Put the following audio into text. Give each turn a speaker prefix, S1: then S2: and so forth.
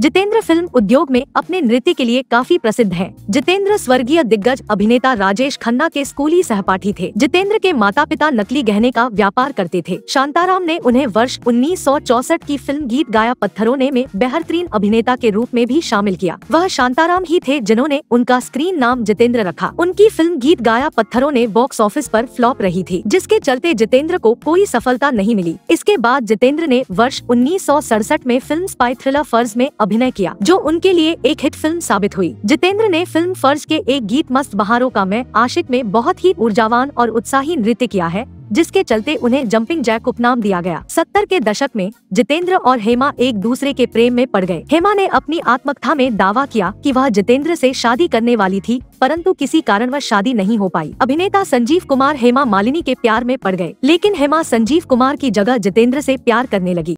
S1: Jitendra film उद्योग में अपने नृत्य के लिए काफी प्रसिद्ध है जितेंद्र स्वर्गीय दिग्गज अभिनेता राजेश खन्ना के स्कूली सहपाठी थे जितेंद्र के माता पिता नकली गहने का व्यापार करते थे शांताराम ने उन्हें वर्ष उन्नीस की फिल्म गीत गाया पत्थरों ने में बेहतरीन अभिनेता के रूप में भी शामिल किया वह शांताराम ही थे जिन्होंने उनका स्क्रीन नाम जितेंद्र रखा उनकी फिल्म गीत गाया पत्थरों ने बॉक्स ऑफिस पर फ्लॉप रही थी जिसके चलते जितेंद्र को कोई सफलता नहीं मिली इसके बाद जितेंद्र ने वर्ष उन्नीस में फिल्म स्पाई थ्रिलर फर्ज में अभिनय किया जो उनके लिए एक हिट फिल्म साबित हुई जितेंद्र ने फिल्म फर्ज के एक गीत मस्त बहारों का मैं आशिक में बहुत ही ऊर्जावान और उत्साही नृत्य किया है जिसके चलते उन्हें जंपिंग जैक उपनाम दिया गया सत्तर के दशक में जितेंद्र और हेमा एक दूसरे के प्रेम में पड़ गए हेमा ने अपनी आत्मकथा में दावा किया कि वह जितेंद्र से शादी करने वाली थी परंतु किसी कारणवश शादी नहीं हो पाई अभिनेता संजीव कुमार हेमा मालिनी के प्यार में पड़ गए लेकिन हेमा संजीव कुमार की जगह जितेंद्र ऐसी प्यार करने लगी